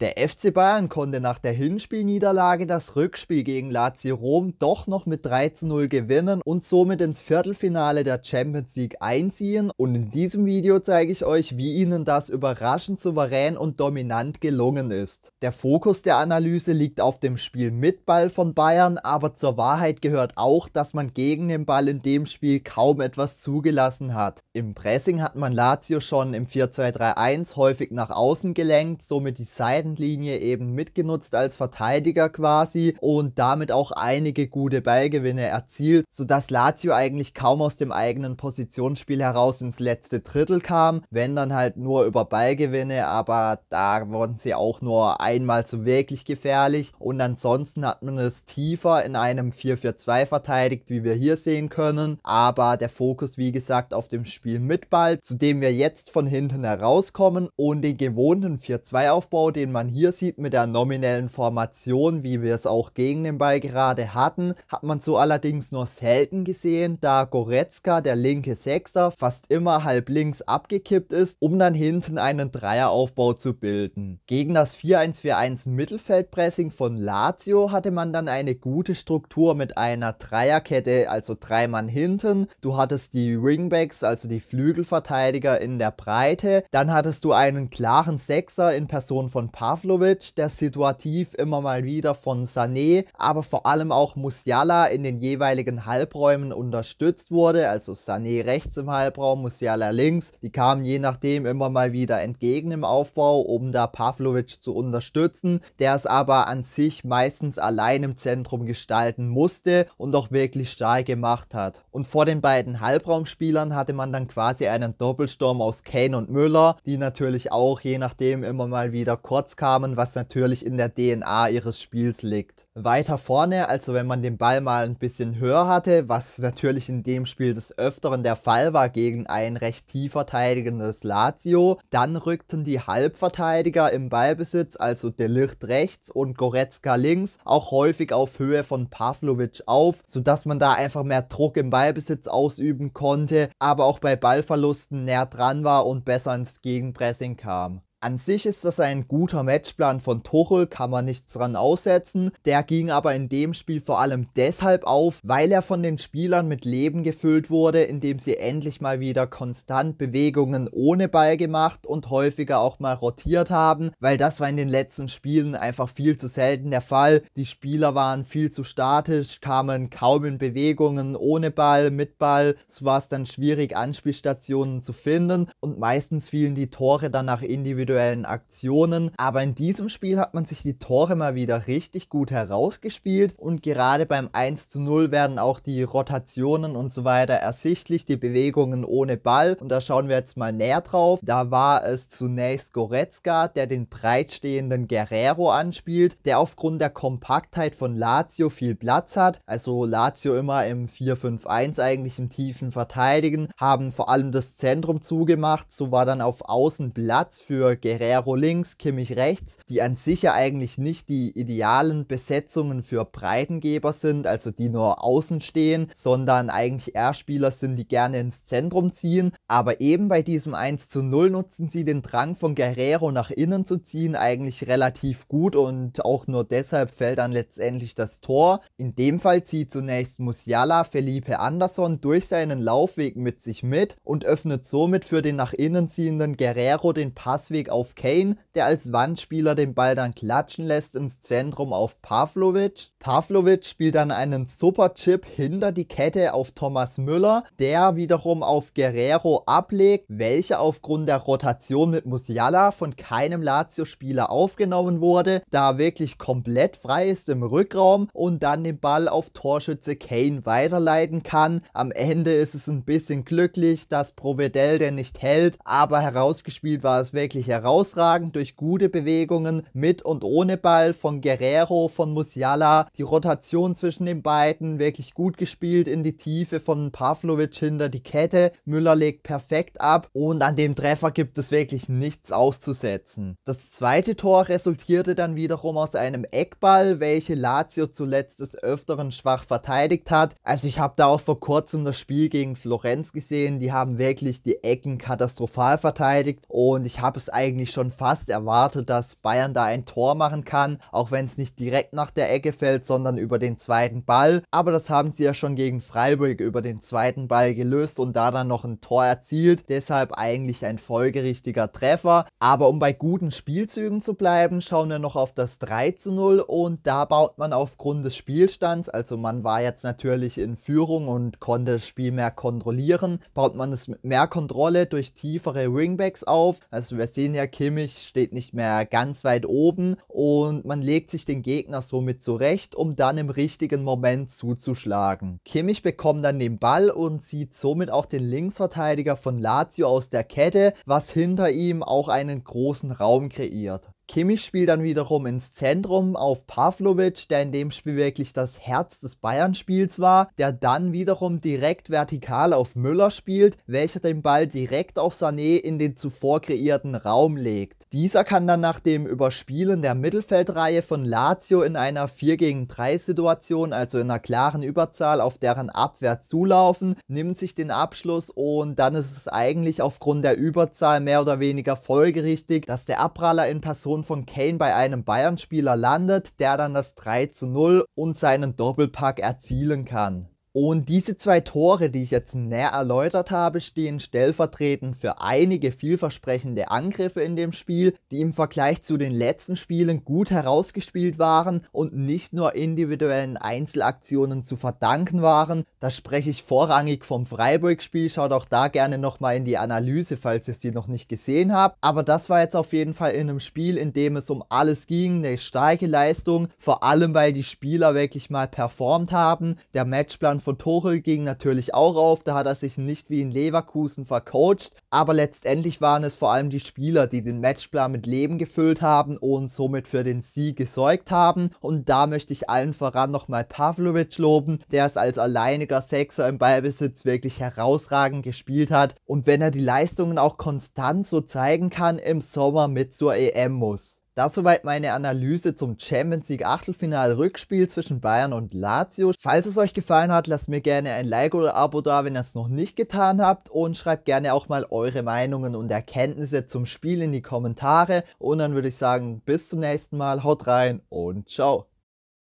Der FC Bayern konnte nach der Hinspielniederlage das Rückspiel gegen Lazio Rom doch noch mit 3 zu 0 gewinnen und somit ins Viertelfinale der Champions League einziehen und in diesem Video zeige ich euch, wie ihnen das überraschend souverän und dominant gelungen ist. Der Fokus der Analyse liegt auf dem Spiel mit Ball von Bayern, aber zur Wahrheit gehört auch, dass man gegen den Ball in dem Spiel kaum etwas zugelassen hat. Im Pressing hat man Lazio schon im 4-2-3-1 häufig nach außen gelenkt, somit die Seiten Seitenlinie eben mitgenutzt als Verteidiger quasi und damit auch einige gute Ballgewinne erzielt, sodass Lazio eigentlich kaum aus dem eigenen Positionsspiel heraus ins letzte Drittel kam, wenn dann halt nur über Ballgewinne, aber da wurden sie auch nur einmal so wirklich gefährlich und ansonsten hat man es tiefer in einem 4-4-2 verteidigt, wie wir hier sehen können, aber der Fokus wie gesagt auf dem Spiel mit Ball, zu dem wir jetzt von hinten herauskommen und den gewohnten 4-2-Aufbau, den man man hier sieht mit der nominellen Formation, wie wir es auch gegen den Ball gerade hatten, hat man so allerdings nur selten gesehen, da Goretzka, der linke Sechser, fast immer halb links abgekippt ist, um dann hinten einen Dreieraufbau zu bilden. Gegen das 4-1-4-1 Mittelfeldpressing von Lazio hatte man dann eine gute Struktur mit einer Dreierkette, also drei Mann hinten. Du hattest die Ringbacks, also die Flügelverteidiger in der Breite. Dann hattest du einen klaren Sechser in Person von Paar Pavlovic, der situativ immer mal wieder von Sané, aber vor allem auch Musiala in den jeweiligen Halbräumen unterstützt wurde, also Sané rechts im Halbraum, Musiala links. Die kamen je nachdem immer mal wieder entgegen im Aufbau, um da Pavlovic zu unterstützen, der es aber an sich meistens allein im Zentrum gestalten musste und auch wirklich stark gemacht hat. Und vor den beiden Halbraumspielern hatte man dann quasi einen Doppelsturm aus Kane und Müller, die natürlich auch je nachdem immer mal wieder kurz rauskamen, was natürlich in der DNA ihres Spiels liegt. Weiter vorne, also wenn man den Ball mal ein bisschen höher hatte, was natürlich in dem Spiel des Öfteren der Fall war gegen ein recht tief verteidigendes Lazio, dann rückten die Halbverteidiger im Ballbesitz, also Delicht rechts und Goretzka links, auch häufig auf Höhe von Pavlovic auf, sodass man da einfach mehr Druck im Ballbesitz ausüben konnte, aber auch bei Ballverlusten näher dran war und besser ins Gegenpressing kam. An sich ist das ein guter Matchplan von Tuchel, kann man nichts dran aussetzen. Der ging aber in dem Spiel vor allem deshalb auf, weil er von den Spielern mit Leben gefüllt wurde, indem sie endlich mal wieder konstant Bewegungen ohne Ball gemacht und häufiger auch mal rotiert haben, weil das war in den letzten Spielen einfach viel zu selten der Fall. Die Spieler waren viel zu statisch, kamen kaum in Bewegungen ohne Ball, mit Ball. So war es dann schwierig, Anspielstationen zu finden und meistens fielen die Tore dann nach individuellen individuellen Aktionen. Aber in diesem Spiel hat man sich die Tore mal wieder richtig gut herausgespielt und gerade beim 1 zu 0 werden auch die Rotationen und so weiter ersichtlich, die Bewegungen ohne Ball. Und da schauen wir jetzt mal näher drauf. Da war es zunächst Goretzka, der den breitstehenden Guerrero anspielt, der aufgrund der Kompaktheit von Lazio viel Platz hat. Also Lazio immer im 4-5-1 eigentlich im tiefen Verteidigen, haben vor allem das Zentrum zugemacht. So war dann auf Außen Platz für Guerrero links, Kimmich rechts, die an sich ja eigentlich nicht die idealen Besetzungen für Breitengeber sind, also die nur außen stehen, sondern eigentlich eher Spieler sind, die gerne ins Zentrum ziehen. Aber eben bei diesem 1 zu 0 nutzen sie den Drang von Guerrero nach innen zu ziehen eigentlich relativ gut und auch nur deshalb fällt dann letztendlich das Tor. In dem Fall zieht zunächst Musiala Felipe Anderson durch seinen Laufweg mit sich mit und öffnet somit für den nach innen ziehenden Guerrero den Passweg Feedback auf Kane, der als Wandspieler den Ball dann klatschen lässt ins Zentrum auf Pavlovic. Pavlovic spielt dann einen super Chip hinter die Kette auf Thomas Müller, der wiederum auf Guerrero ablegt, welcher aufgrund der Rotation mit Musiala von keinem Lazio-Spieler aufgenommen wurde, da er wirklich komplett frei ist im Rückraum und dann den Ball auf Torschütze Kane weiterleiten kann. Am Ende ist es ein bisschen glücklich, dass Provedel den nicht hält, aber herausgespielt war es wirklich herausragend durch gute Bewegungen mit und ohne Ball von Guerrero, von Musiala, die Rotation zwischen den beiden wirklich gut gespielt in die Tiefe von Pavlovic hinter die Kette. Müller legt perfekt ab und an dem Treffer gibt es wirklich nichts auszusetzen. Das zweite Tor resultierte dann wiederum aus einem Eckball, welche Lazio zuletzt des Öfteren schwach verteidigt hat. Also ich habe da auch vor kurzem das Spiel gegen Florenz gesehen, die haben wirklich die Ecken katastrophal verteidigt und ich habe es eigentlich eigentlich schon fast erwartet, dass Bayern da ein Tor machen kann, auch wenn es nicht direkt nach der Ecke fällt, sondern über den zweiten Ball. Aber das haben sie ja schon gegen Freiburg über den zweiten Ball gelöst und da dann noch ein Tor erzielt. Deshalb eigentlich ein folgerichtiger Treffer. Aber um bei guten Spielzügen zu bleiben, schauen wir noch auf das 3 zu 0 und da baut man aufgrund des Spielstands, also man war jetzt natürlich in Führung und konnte das Spiel mehr kontrollieren, baut man es mit mehr Kontrolle durch tiefere Ringbacks auf. Also wir sehen ja Anja Kimmich steht nicht mehr ganz weit oben und man legt sich den Gegner somit zurecht, um dann im richtigen Moment zuzuschlagen. Kimmich bekommt dann den Ball und sieht somit auch den Linksverteidiger von Lazio aus der Kette, was hinter ihm auch einen großen Raum kreiert. Kimmich spielt dann wiederum ins Zentrum auf Pavlovic, der in dem Spiel wirklich das Herz des Bayern-Spiels war, der dann wiederum direkt vertikal auf Müller spielt, welcher den Ball direkt auf Sané in den zuvor kreierten Raum legt. Dieser kann dann nach dem Überspielen der Mittelfeldreihe von Lazio in einer 4 gegen 3 Situation, also in einer klaren Überzahl, auf deren Abwehr zulaufen, nimmt sich den Abschluss und dann ist es eigentlich aufgrund der Überzahl mehr oder weniger folgerichtig, dass der Abpraller in Person Aktion von Kane bei einem Bayern-Spieler landet, der dann das 3 zu 0 und seinen Doppelpack erzielen kann. Und diese zwei Tore, die ich jetzt näher erläutert habe, stehen stellvertretend für einige vielversprechende Angriffe in dem Spiel, die im Vergleich zu den letzten Spielen gut herausgespielt waren und nicht nur individuellen Einzelaktionen zu verdanken waren. Da spreche ich vorrangig vom Freiburg-Spiel, schaut auch da gerne nochmal in die Analyse, falls ihr es noch nicht gesehen habt. Aber das war jetzt auf jeden Fall in einem Spiel, in dem es um alles ging, eine starke Leistung, vor allem weil die Spieler wirklich mal performt haben. Der Matchplan Plan von Tuchel ging natürlich auch auf, da hat er sich nicht wie in Leverkusen vercoacht, aber letztendlich waren es vor allem die Spieler, die den Matchplan mit Leben gefüllt haben und somit für den Sieg gesorgt haben und da möchte ich allen voran nochmal Pavlovic loben, der es als alleiniger Sechser im Ballbesitz wirklich herausragend gespielt hat und wenn er die Leistungen auch konstant so zeigen kann, im Sommer mit zur EM muss. Das soweit meine Analyse zum Champions League Achtelfinal-Rückspiel zwischen Bayern und Lazio. Falls es euch gefallen hat, lasst mir gerne ein Like oder Abo da, wenn ihr es noch nicht getan habt. Und schreibt gerne auch mal eure Meinungen und Erkenntnisse zum Spiel in die Kommentare. Und dann würde ich sagen, bis zum nächsten Mal. Haut rein und ciao.